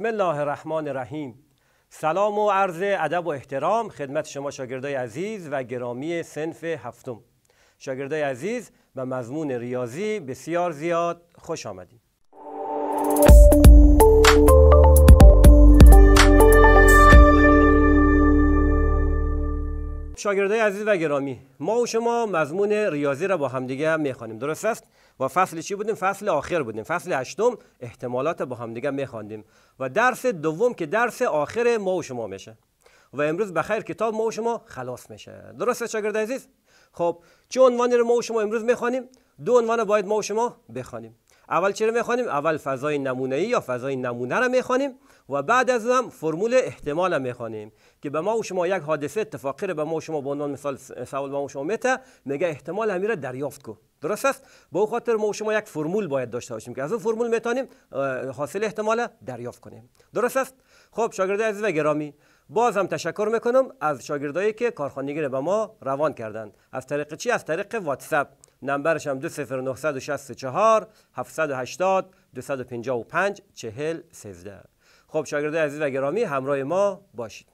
بسم الله الرحمن الرحیم سلام و عرض ادب و احترام خدمت شما شاگردای عزیز و گرامی سنف هفتم شاگردای عزیز و مضمون ریاضی بسیار زیاد خوش آمدید شاگردای عزیز و گرامی ما و شما مضمون ریاضی را با همدیگه میخوانیم درست است و فصل چی بودیم فصل آخر بودیم فصل هشتم احتمالات با هم دیگه میخواندیم و درس دوم که درس آخر ما و شما میشه و امروز بخیر کتاب ما و شما خلاص میشه درسته شاگرد عزیز خب چه عنوانی رو ما و شما امروز میخوانیم دو عنوان باید ما و شما بخوانیم اول چرا میخوانیم اول فضای نمونه ای یا فضای نمونه را میخوانیم و بعد از هم فرمول احتمال میخوانیم که به ما و شما یک حادثه اتفاقی به ما و شما به عنوان مثال سوال ما و شما میته میگه احتمال همین دریافت کن درست است به خاطر ما شما یک فرمول باید داشته باشیم که از اون فرمول میتونیم حاصل احتمال دریافت کنیم درست است خب شاگردای عزیز و گرامی باز هم تشکر میکنم از شاگردایی که کارخانگی به ما روان کردند از طریق چی از طریق واتساپ نمبرش هم 20964 780 255 40 13 خب شاگردای عزیز و گرامی همراه ما باشید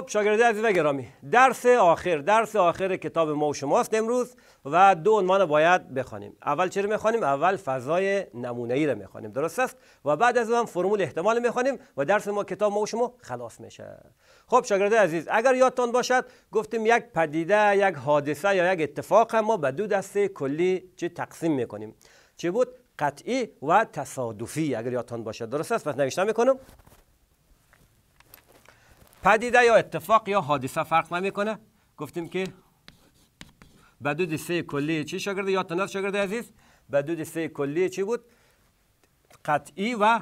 خب شاگرد عزیز و گرامی درس آخر درس آخر کتاب ما و شماست امروز و دو عنوان باید بخوانیم اول رو میخوانیم اول فضای نمونه ای رو میخوانیم درست است و بعد از اون فرمول احتمال میخوانیم و درس ما کتاب ما و شما خلاص میشه خب شاگرد عزیز اگر یادتان باشد گفتیم یک پدیده یک حادثه یا یک اتفاق ما به دو دسته کلی چه تقسیم میکنیم چه بود قطعی و تصادفی اگر یادتان باشد درست است پس نوشتن میکنم پدیده یا اتفاق یا حادثه فرق نمیکنه گفتیم که بدود سه کلی چی شاگرد یا تنظر شاگرد عزیز بدود سه کلی چی بود قطعی و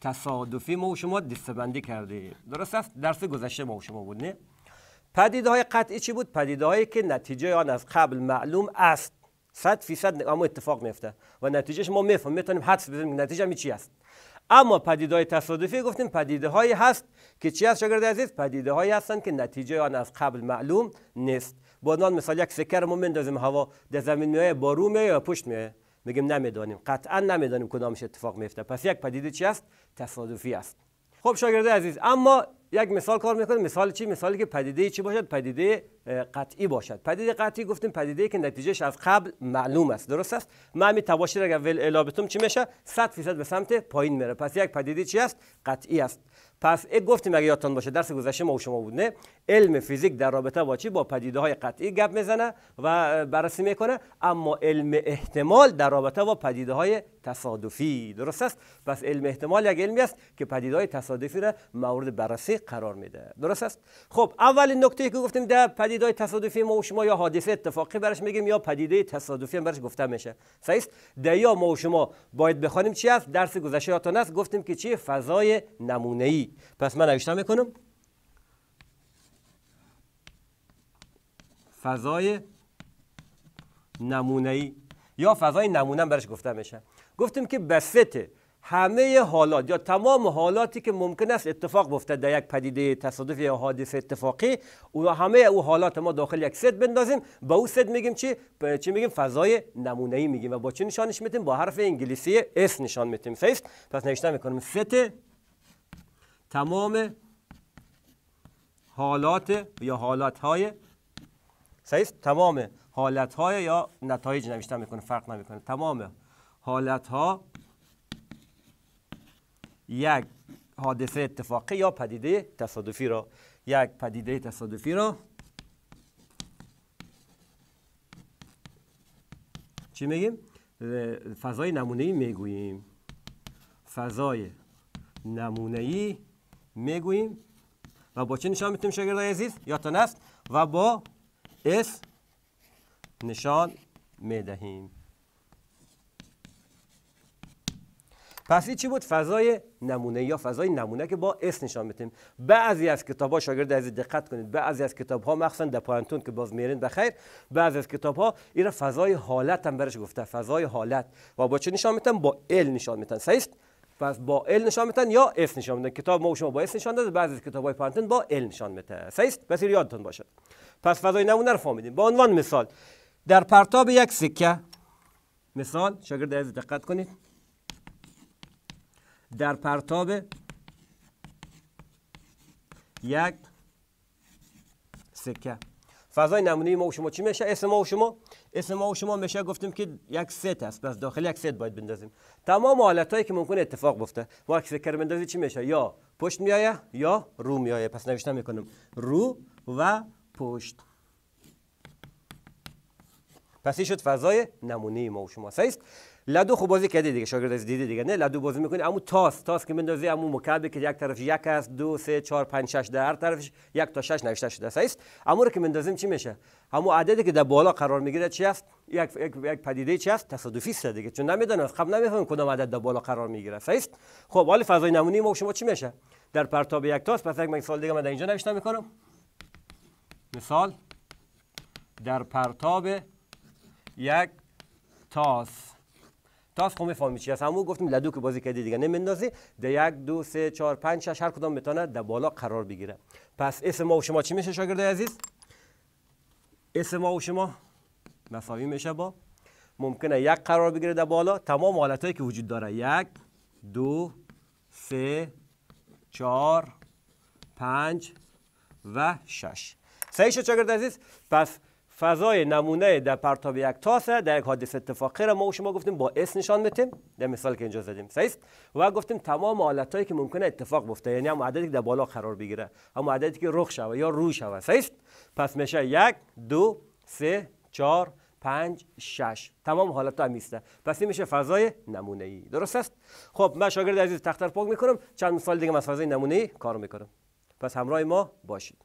تصادفی ما و شما دستبندی کرده درست است درس گذشته ما و شما بود نه پدیده های قطعی چی بود پدیده هایی که نتیجه آن از قبل معلوم است صد فیصد اما اتفاق میفته و نتیجهش ما میفهمیم میتونیم حدس بزنیم نتیجه می چی است اما پدیده های تصادفی گفتیم پدیده هایی هست که چی از شاگرد عزیز پدیده هایی هستند که نتیجه آن از قبل معلوم نیست با عنوان مثال یک سکر ما مندازیم هوا در زمین میایه رو میایه یا پشت میایه میگیم نمیدانیم قطعا نمیدانیم کدامش اتفاق میفته پس یک پدیده چی است تصادفی است خب شاگرده عزیز اما یک مثال کار میکنیم مثال چی مثالی که پدیده چی باشد پدیده قطعی باشد پدیده قطعی گفتیم پدیده که نتیجهش از قبل معلوم است درست است ما می تباشیر اگر ول الابتوم چی میشه 100 درصد به سمت پایین میره پس یک پدیده چی است قطعی است پس یک گفتیم اگر یادتون باشه درس گذشته ما و شما بود نه علم فیزیک در رابطه با چی با پدیده های قطعی گپ میزنه و بررسی میکنه اما علم احتمال در رابطه با پدیده های تصادفی درست است پس علم احتمال یک علمی است که پدیده های تصادفی را مورد بررسی قرار میده درست است خب اولین نکته که گفتیم در پدیده تصادفی ما و شما یا حادثه اتفاقی برش میگیم یا پدیده تصادفی هم برش گفته میشه صحیح ده یا ما و شما باید بخوانیم چی است درس گذشته تا است گفتیم که چی فضای نمونه ای پس من نوشته میکنم فضای نمونه ای یا فضای نمونه برش گفته میشه گفتیم که به همه حالات یا تمام حالاتی که ممکن است اتفاق بفته در یک پدیده تصادف یا حادثه اتفاقی او همه او حالات ما داخل یک ست بندازیم با او ست میگیم چی چی میگیم فضای نمونه ای میگیم و با چی نشانش میتیم با حرف انگلیسی اس نشان میتیم پس نوشته میکنیم ست تمام حالات یا حالات های تمام حالت های یا نتایج نوشته میکنه فرق نمیکنه تمام حالت ها یک حادثه اتفاقی یا پدیده تصادفی را یک پدیده تصادفی را چی میگیم؟ فضای نمونهی میگوییم فضای نمونهی میگوییم و با چه نشان میتونیم های عزیز یا است و با اس نشان میدهیم پس چی بود فضای نمونه یا فضای نمونه که با اس نشان میتیم بعضی از کتاب ها شاگرد عزیز دقت کنید بعضی از کتاب ها مخصوصا در پانتون که باز میرین بخیر بعضی از کتاب ها این فضای حالت هم برش گفته فضای حالت و با چه نشان میتن با ال نشان میتن صحیح پس با ال نشان میتن یا اس نشان میتن کتاب ما شما با اس نشان داده بعضی از کتاب های پانتون با ال نشان میتن صحیح پس یادتون باشه پس فضای نمونه رو فهمیدیم با عنوان مثال در پرتاب یک سکه مثال شاگرد عزیز دقت کنید در پرتاب یک سکه فضای نمونه ما و شما چی میشه اسم ما و شما اسم ما و شما میشه گفتیم که یک ست است پس داخل یک ست باید بندازیم تمام هایی که ممکن اتفاق بفته ما یک سکه رو بندازی چی میشه یا پشت میایه یا رو میایه پس نوشتم میکنم رو و پشت پس این شد فضای نمونه ما و شما است لدو خوب بازی کردی دیگه شاگرد از دیدی دیگه نه لدو بازی میکنی اما تاس تاس که مندازی اما مکعبی که یک طرف یک است دو سه چهار پنج شش در هر طرفش یک تا شش نوشته شده است اما رو که مندازیم چی میشه اما عددی که در بالا قرار میگیره چی است یک یک, یک پدیده چی است تصادفی است دیگه چون نمیدونن خب نمیفهمن کدام عدد در بالا قرار میگیره است خب حال فضای نمونی ما شما چی میشه در پرتاب یک تاس پس یک مثال دیگه من اینجا نوشتم میکنم مثال در پرتاب یک تاس تا از قوم چی همون گفتیم لدو که بازی کردی دیگه نمیندازی ده یک دو سه چهار پنج شش هر کدام میتونه در بالا قرار بگیره پس اسم ما و شما چی میشه شاگردای عزیز اسم ما و شما مساوی میشه با ممکنه یک قرار بگیره در بالا تمام حالتهایی که وجود داره یک دو سه چهار پنج و شش صحیح شد شاگرد عزیز پس فضای نمونه در پرتاب یک تاس در یک حادثه اتفاقی را ما شما گفتیم با اس نشان میتیم در مثال که اینجا زدیم صحیح و گفتیم تمام هایی که ممکنه اتفاق بفته یعنی هم عددی که در بالا قرار بگیره هم عددی که رخ شوه یا رو شوه صحیح پس میشه یک دو سه چهار پنج شش تمام حالت ها میسته پس این میشه فضای نمونه ای درست است خب من شاگرد عزیز تختر پاک میکنم چند مثال دیگه از فضای نمونه ای کار میکنم پس همراه ما باشید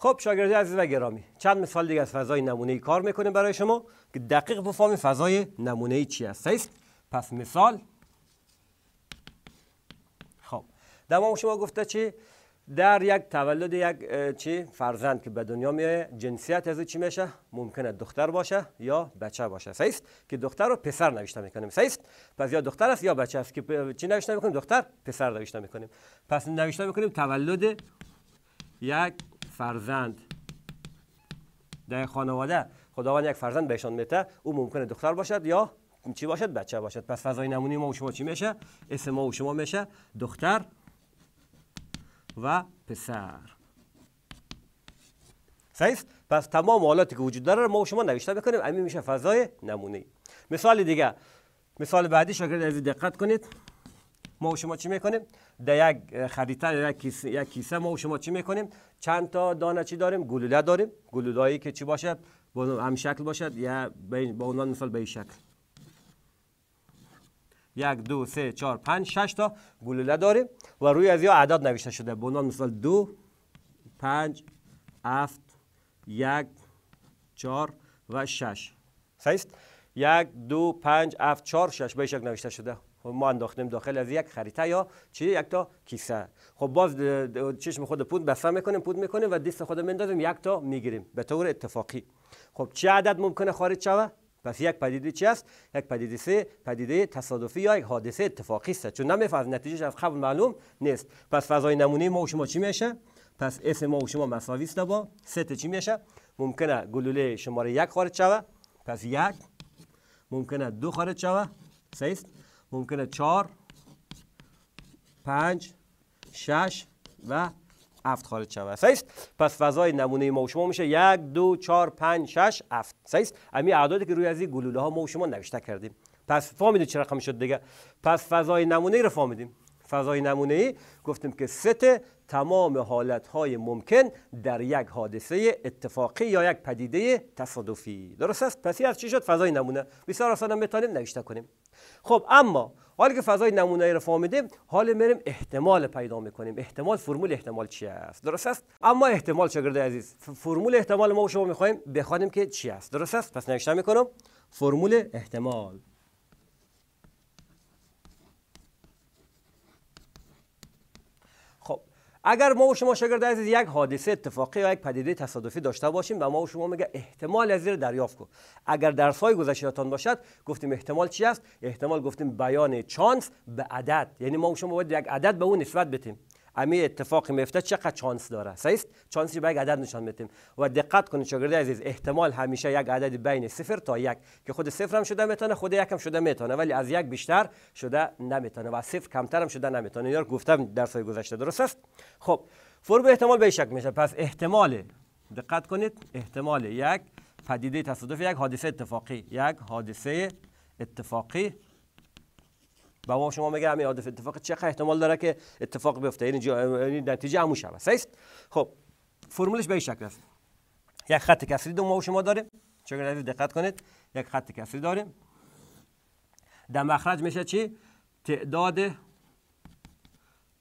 خب شاگردی عزیز و گرامی چند مثال دیگه از فضای نمونه ای کار میکنه برای شما که دقیق بفهم فضای نمونه ای چی است پس مثال خب دمام شما گفته چی در یک تولد یک چی فرزند که به دنیا میاد جنسیت از چی میشه ممکنه دختر باشه یا بچه باشه سیست که دختر رو پسر نوشته میکنیم سیست پس یا دختر است یا بچه است که چی نوشته میکنیم دختر پسر نوشته میکنیم پس نوشته میکنیم تولد یک فرزند در خانواده خداوند یک فرزند بهشان میته او ممکنه دختر باشد یا چی باشد بچه باشد پس فضای نمونی ما و شما چی میشه اسم ما و شما میشه دختر و پسر صحیح پس تمام حالاتی که وجود داره ما و شما نوشته بکنیم امی میشه فضای نمونی مثال دیگه مثال بعدی شاگرد از دقت کنید ما و شما چی میکنیم در یک خریتر یک کیسه, یک ما و شما چی میکنیم چند تا دانه چی داریم گلوله داریم گلولایی که چی باشد هم شکل باشد یا با عنوان مثال به شکل یک دو سه چهار پنج شش تا گلوله داریم و روی از یا عدد نوشته شده به عنوان مثال دو پنج هفت یک چهار و شش صحیح یک دو پنج هفت چهار شش به شکل نوشته شده خب ما انداختیم داخل از یک خریطه یا چی یک تا کیسه خب باز چشم خود پود بسته میکنیم پود میکنیم و دست خود میندازیم یک تا میگیریم به طور اتفاقی خب چه عدد ممکنه خارج شوه پس یک پدیده چی است یک پدیده سه پدیده تصادفی یا یک حادثه اتفاقی است چون نمیفهم نتیجه از قبل معلوم نیست پس فضای نمونه ما و شما چی میشه پس اس ما و شما مساوی است با ست چی میشه ممکنه گلوله شماره یک خارج شوه پس یک ممکنه دو خارج شوه سه است ممکنه چار، پنج، شش و هفت خارج شود سیست پس فضای نمونه ما شما میشه یک دو چهار پنج شش فت سیست امی اعدادی که روی از این گلوله ها ما شما نوشته کردیم پس فامید چه رقم شد دیگه پس فضای نمونه ای رو فهمیدیم فضای نمونه ای گفتیم که ست تمام حالت های ممکن در یک حادثه اتفاقی یا یک پدیده تصادفی درست است پس از چی شد فضای نمونه بسیار آسان میتونیم نوشته کنیم خب اما حالا که فضای نمونه رو فهمیدیم حال میریم احتمال پیدا میکنیم احتمال فرمول احتمال چی است درست است اما احتمال شاگرد عزیز فرمول احتمال ما شما میخوایم بخوانیم که چی است درست است پس نوشتم میکنم فرمول احتمال اگر ما و شما شاگرد عزیز یک حادثه اتفاقی یا یک پدیده تصادفی داشته باشیم و ما و شما میگه احتمال از زیر دریافت کو. اگر درس های گذشتهتان باشد گفتیم احتمال چی است احتمال گفتیم بیان چانس به عدد یعنی ما و شما باید یک عدد به اون نسبت بدیم امی اتفاق میفته چقدر چانس داره صحیح چانسی به یک عدد نشان میدیم. و دقت کنید شاگرد عزیز احتمال همیشه یک عدد بین صفر تا یک که خود صفر هم شده میتونه خود یک هم شده میتونه ولی از یک بیشتر شده نمیتونه و صفر کمتر هم شده نمیتونه یار گفتم در های گذشته درست است خب فرم احتمال به شک میشه پس احتمال دقت کنید احتمال یک پدیده تصادف یک حادثه اتفاقی یک حادثه اتفاقی و ما شما میگه همین عادف اتفاق چقدر احتمال داره که اتفاق بیفته یعنی این یعنی نتیجه همون شود سیست خب فرمولش به این شکل است یک خط کسری دو ما شما داره چون دقت کنید یک خط کسری داریم. در مخرج میشه چی تعداد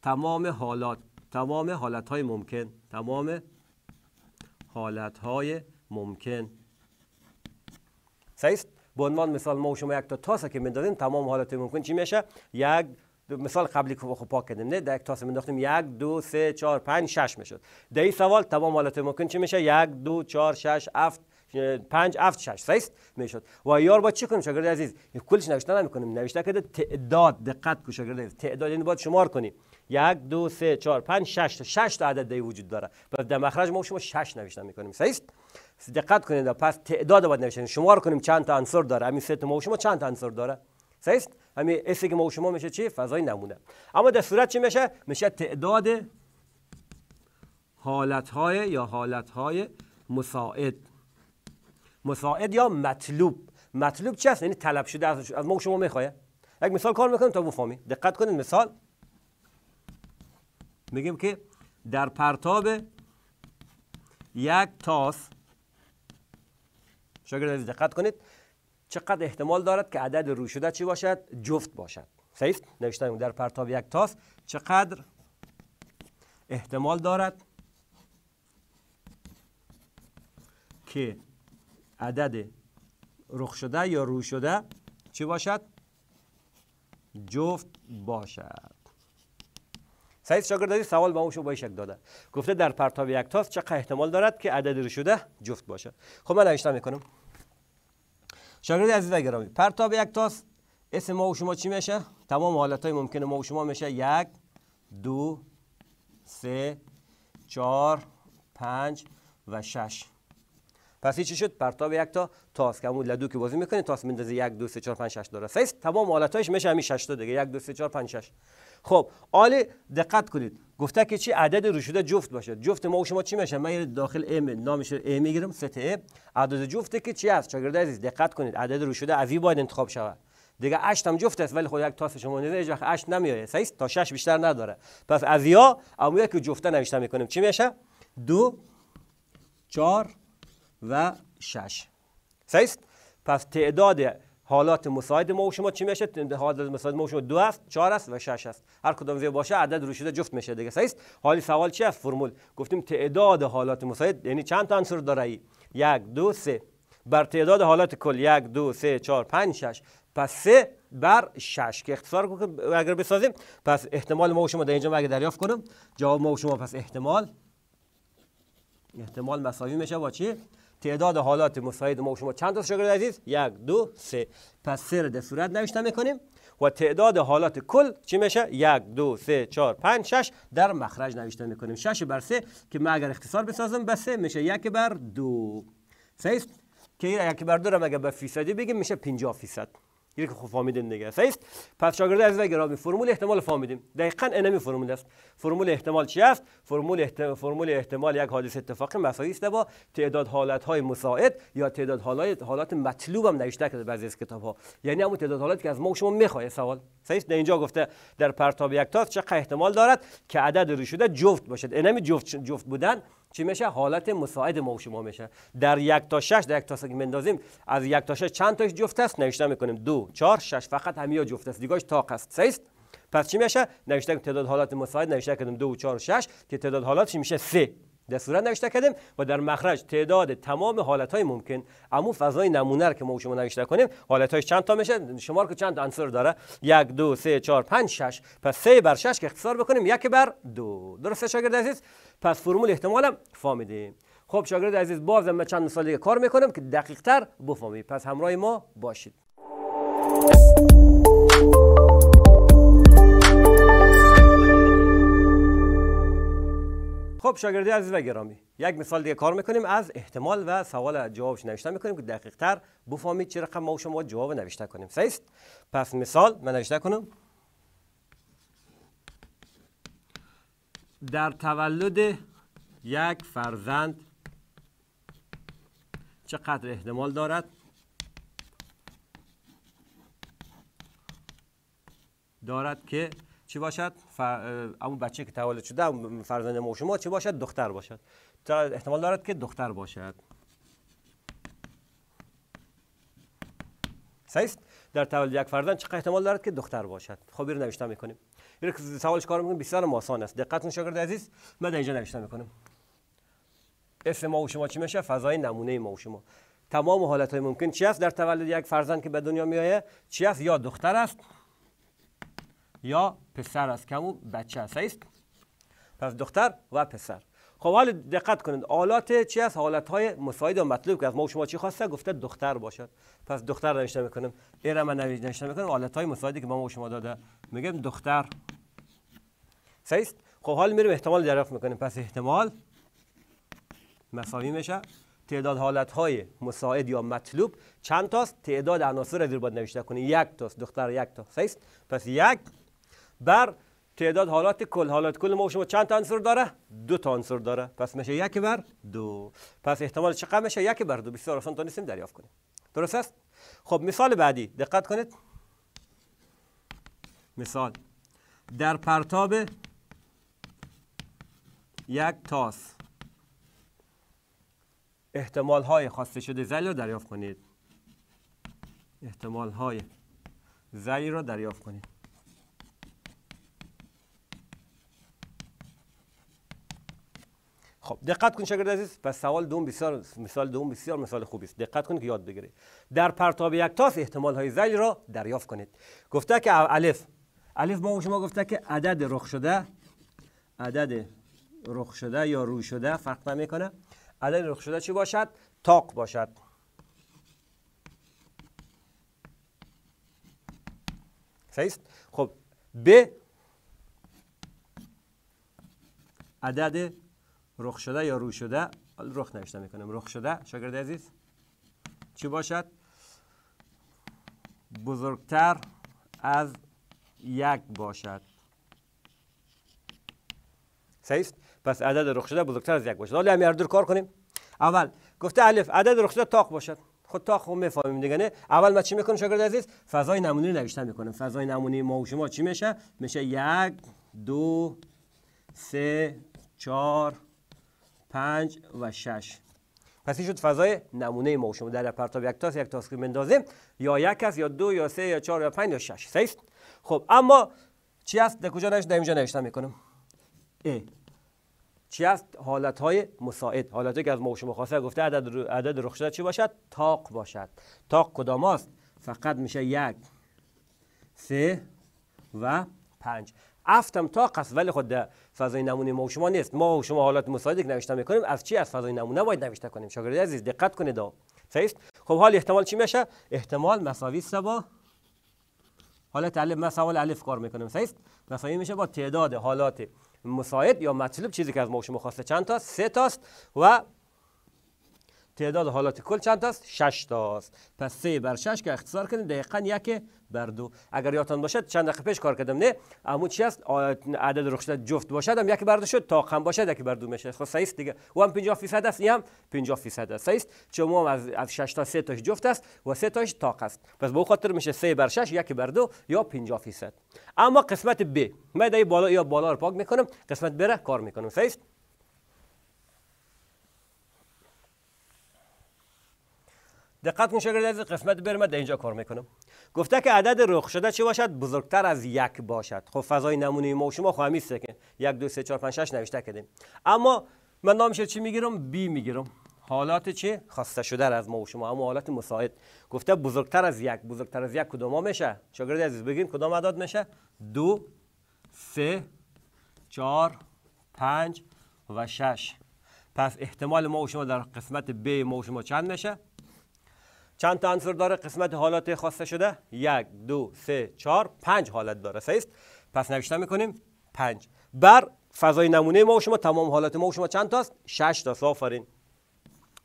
تمام حالات تمام حالت های ممکن تمام حالت های ممکن سیست؟ به عنوان مثال ما و شما یک تا تاسه که میندازیم تمام حالت ممکن چی میشه یک مثال قبلی که خب پاک کردیم نه یک تاسه مینداختیم یک دو سه چهار پنج شش میشد در این سوال تمام حالت ممکن چی میشه یک دو چهار شش هفت پنج هفت شش سیست میشد و یار با چی کنیم شاگرد عزیز کلش نوشته نمیکنیم نوشته که تعداد دقت کو شاگرد عزیز تعداد این یعنی باید شمار کنیم یک دو سه چهار پنج شش شش تا عدد دی وجود داره پس در مخرج ما شما شش نوشته میکنیم سیست دقت کنید پس تعداد باید نوشتین شمار کنیم چند تا عنصر داره همین سه تا ما و شما چند تا عنصر داره صحیح همین اس که ما و شما میشه چی فضای نمونه اما در صورت چی میشه میشه تعداد حالت های یا حالت های مساعد مساعد یا مطلوب مطلوب چی هست یعنی طلب شده از ما و شما میخواه یک مثال کار میکنیم تا بفهمی دقت کنید مثال میگیم که در پرتاب یک تاس شاگرد عزیز دقت کنید چقدر احتمال دارد که عدد رو شده چی باشد جفت باشد صحیح نوشته در پرتاب یک تاس چقدر احتمال دارد که عدد رخ شده یا رو شده چی باشد جفت باشد سعید عزیز سوال به اونشو با داده گفته در پرتاب یک تاس چقدر احتمال دارد که عدد رو شده جفت باشد خب من نوشتم میکنم شاگرد عزیز گرامی پرتاب یک تاس اسم ما و شما چی میشه تمام حالت های ممکن ما و شما میشه یک دو سه چهار پنج و شش پس چی شد پرتاب یک تا تاس که لدو که بازی میکنه تاس میندازی یک دو سه چهار پنج شش داره سه تمام حالت هایش میشه همین شش تا دیگه یک دو سه چهار پنج شش خب آل دقت کنید گفته که چی عدد شده جفت باشه جفت ما و شما چی میشه من داخل ام نامش ام میگیرم ست ام عدد جفته که چی است شاگرد عزیز دقت کنید عدد شده از باید انتخاب شود دیگه 8 هم جفت است ولی خود خب یک تاس شما نه هیچ وقت 8 نمیاره 3 تا 6 بیشتر نداره پس از یا اما یک جفت نوشته میکنیم چی میشه دو چهار و شش سیست پس تعداد حالات مساعد ما و شما چی میشه حالات مساعد ما و شما دو است چهار است و شش است هر کدام زیر باشه عدد شده جفت میشه دیگه صحیح حالی سوال چی است فرمول گفتیم تعداد حالات مساعد یعنی چند تا عنصر داره ای یک دو سه بر تعداد حالات کل یک دو سه چهار پنج شش پس سه بر شش که اختصار اگر بسازیم پس احتمال ما و شما در اینجا اگر دریافت کنم جواب ما و شما پس احتمال احتمال مساوی میشه با چی تعداد حالات مساعد ما و شما چند تا شاگرد عزیز یک دو سه پس سه رو در صورت نوشته میکنیم و تعداد حالات کل چی میشه یک دو سه چهار پنج شش در مخرج نوشته میکنیم شش بر سه که ما اگر اختصار بسازم به سه میشه یک بر دو سه که یک بر دو رو اگر به فیصدی بگیم میشه 50 فیصد یک نگه است پس شاگرد عزیز گرامی فرمول احتمال فهمیدیم دقیقا انمی فرمول است فرمول احتمال چی است فرمول احتمال فرمول احتمال یک حادثه اتفاقی مساوی است با تعداد حالت های مساعد یا تعداد حالات حالات مطلوب هم نوشته کرده بعضی از کتاب ها یعنی همون تعداد حالاتی که از ما و شما میخواه سوال صحیح در اینجا گفته در پرتاب یک تاس چقدر احتمال دارد که عدد رو شده جفت باشد انمی جفت جفت بودن چی میشه حالت مساعد ما شما میشه در یک تا شش در یک تا سگ مندازیم از یک تا شش چند تاش جفت است نوشته میکنیم دو چهار شش فقط همیا جفت است دیگه تاق است سه است پس چی میشه نوشته تعداد حالات مساعد نوشته کردیم دو چهار شش که تعداد حالات چی میشه سه در صورت نوشته کردیم و در مخرج تعداد تمام حالت های ممکن امو فضای نمونه که ما شما نوشته کنیم حالت هایش چند تا میشه شمار که چند عنصر داره یک دو سه چهار پنج شش پس سه بر شش که اختصار بکنیم یک بر دو درسته شاگرد عزیز پس فرمول احتمالم فامیدیم خب شاگرد عزیز بازم من چند مثال دیگه کار میکنم که دقیق تر پس همراه ما باشید خب شاگردی عزیز و گرامی یک مثال دیگه کار میکنیم از احتمال و سوال جوابش نوشته میکنیم که دقیق تر بفهمید چه رقم ما و شما جواب نوشته کنیم سیست پس مثال من نوشته کنم در تولد یک فرزند چقدر احتمال دارد دارد که چی باشد اون بچه که تولد شده فرزند ما شما چی باشد دختر باشد احتمال دارد که دختر باشد صحیح در تولد یک فرزند چقدر احتمال دارد که دختر باشد خب رو نوشته میکنیم یک سوالش کار میکنیم بسیار آسان است دقت شاگرد عزیز من در اینجا نوشته میکنم اسم ما و شما چی میشه فضای نمونه ما و شما تمام حالت های ممکن چی است در تولد یک فرزند که به دنیا میآید چی است یا دختر است یا پسر است که بچه است است پس دختر و پسر خب حال دقت کنید آلات چی است حالت های مساعد و مطلوب که از ما و شما چی خواسته گفته دختر باشد پس دختر نوشته میکنیم ایره من نوشته میکنم حالت های مساعدی که ما و شما داده میگیم دختر سیست خب حال میریم احتمال دریافت میکنیم پس احتمال مساوی میشه تعداد حالت های مساعد یا مطلوب چند تاست تعداد عناصر رو باید نوشته کنی یک تاست دختر یک تا سیست پس یک بر تعداد حالات کل حالات کل ما شما چند تانسور داره دو تانسور داره پس میشه یک بر دو پس احتمال چقدر میشه یک بر دو بسیار آسان تونستیم دریافت کنیم درست است خب مثال بعدی دقت کنید مثال در پرتاب یک تاس احتمال های خواسته شده زلی رو دریافت کنید احتمال های زلی را دریافت کنید خب دقت کن شاگرد عزیز پس سوال دوم بسیار مثال دوم بسیار مثال خوبی است دقت کن که یاد بگیرید در پرتاب یک تاس احتمال های زیل را دریافت کنید گفته که الف الف ما شما گفته که عدد رخ شده عدد رخ شده یا روی شده فرق کنه عدد رخ شده چی باشد تاق باشد صحیح خب ب عدد رخ شده یا رو شده رخ نوشته میکنم رخ شده شاگرد عزیز چی باشد بزرگتر از یک باشد صحیح پس عدد رخ شده بزرگتر از یک باشد حالا همین کار کنیم اول گفته الف عدد رخ شده تاق باشد خود خب تا خود خب میفهمیم دیگه نه اول ما چی میکنیم شاگرد عزیز فضای نمونی نوشته میکنیم فضای نمونی ما و شما چی میشه میشه یک دو سه چهار پنج و شش پس این شد فضای نمونه ما شما در پرتاب یک تاس یک تاس بندازیم یا یک است یا دو یا سه یا چهار یا پنج یا شش سیست خب اما چی هست در کجا نشد در اینجا نوشتم میکنم ای چی هست حالت های مساعد حالت که از ما شما خواسته گفته عدد عدد رخ چی باشد تاق باشد تاق کدام هست؟ فقط میشه یک سه و پنج افتم تا قصد ولی خود در فضای نمونه ما و شما نیست ما و شما حالات مساعدی که نوشته میکنیم از چی از فضای نمونه باید نوشته کنیم شاگرد عزیز دقت کنید صحیح خب حال احتمال چی میشه احتمال مساوی است با حالت علف مساوی الف کار میکنم صحیح مساوی میشه با تعداد حالات مساعد یا مطلوب چیزی که از ما و شما خواسته چند تا سه تاست و تعداد حالات کل چند است 6 تا است پس 3 بر 6 که اختصار کنیم دقیقاً یک بر دو اگر یادتان باشد چند دقیقه پیش کار کردم نه عمو چی است عدد رخصت جفت باشد هم یک بر دو شد تا قم باشد یک بر دو میشه خب صحیح دیگه و هم 50 درصد است این هم 50 درصد است صحیح است چون هم از از 6 تا 3 تاش جفت است و 3 تاش تاق است پس به خاطر میشه 3 بر 6 یک بر دو یا 50 درصد اما قسمت ب من بالا یا بالا رو پاک میکنم قسمت بره کار میکنم صحیح دقت کن شاگرد عزیز قسمت بریم من اینجا کار میکنم گفته که عدد رخ شده چه باشد بزرگتر از یک باشد خب فضای نمونه ما و شما خواهم همین که یک دو سه چهار پنج شش نوشته کردیم اما من نامش چی میگیرم بی میگیرم حالات چه خواسته شده از ما و شما اما حالات مساعد گفته بزرگتر از یک بزرگتر از یک کدام میشه شاگرد عزیز بگین کدام عدد میشه دو سه چهار پنج و شش پس احتمال ما و شما در قسمت ب ما و شما چند میشه چند تا انصر داره قسمت حالات خواسته شده یک دو سه چهار پنج حالت داره است پس نوشته میکنیم پنج بر فضای نمونه ما و شما تمام حالات ما و شما چند تاست شش تا آفرین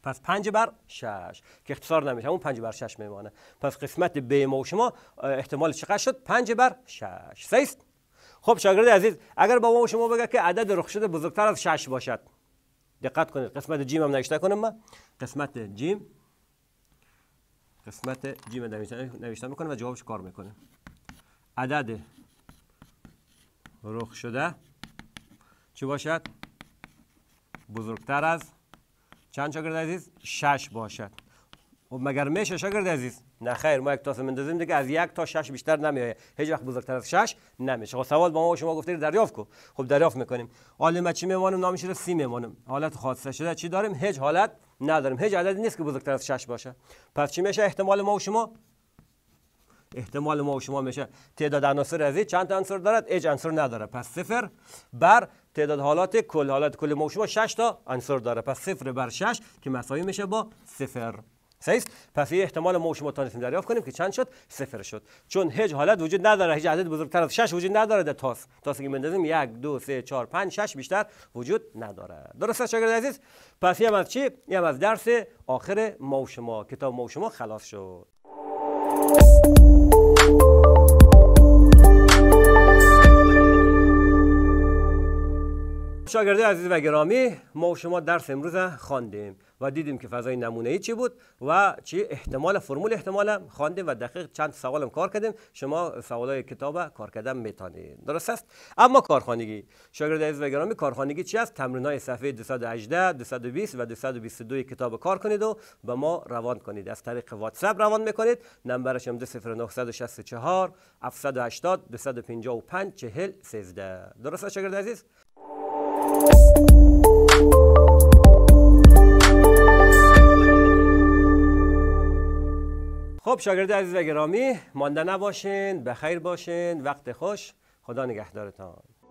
پس پنج بر شش که اختصار نمیشه اون پنج بر شش میمانه پس قسمت به ما و شما احتمال چقدر شد پنج بر شش است خب شاگرد عزیز اگر با ما و شما بگه که عدد رخ شده بزرگتر از شش باشد دقت کنید قسمت جیم هم نوشته کنم من قسمت جیم قسمت جیم نوشتن میکنه و جوابش کار میکنه عدد رخ شده چی باشد؟ بزرگتر از چند شاگرد عزیز؟ شش باشد خب مگر میشه شاگرد عزیز نه خیر ما یک تاسه مندازیم دیگه از یک تا شش بیشتر نمیایه هیچ وقت بزرگتر از شش نمیشه خب سوال با ما شما گفتید دریافت کو خب دریافت میکنیم ما چی میمانم نامش رو سی میمانم حالت خاصه شده چی داریم هیچ حالت نداریم هیچ عددی نیست که بزرگتر از شش باشه پس چی میشه احتمال ما و شما احتمال ما و شما میشه تعداد عناصر از چند عنصر دارد هیچ عنصر نداره پس صفر بر تعداد حالات کل حالات کل ما و شما 6 تا عنصر داره پس صفر بر 6 که مساوی میشه با صفر صحیح پس یه احتمال موش شما تونستیم دریافت کنیم که چند شد صفر شد چون هیچ حالت وجود نداره هیچ عدد بزرگتر از 6 وجود نداره در تاس تاس که بندازیم یک، دو، سه، 4 پنج، شش بیشتر وجود نداره درسته شاگرد عزیز پس یه از چی یه از درس آخر موش شما کتاب موش شما خلاص شد شاگرده عزیز و گرامی ما و شما درس امروز خواندیم و دیدیم که فضای نمونه ای چی بود و چی احتمال فرمول احتمال خواندیم و دقیق چند سوالم کار کردیم شما سوال های کتاب کار کردن میتانید درست است اما کارخانگی شاگرد عزیز و گرامی کارخانگی چی است تمرین های صفحه 218 220 و 222 کتاب کار کنید و به ما روان کنید از طریق واتساپ روان میکنید نمبرش هم 0964 780 255 40 13 درست شاگرد عزیز خب شاگرد عزیز و گرامی مانده نباشین بخیر باشین وقت خوش خدا نگهدارتان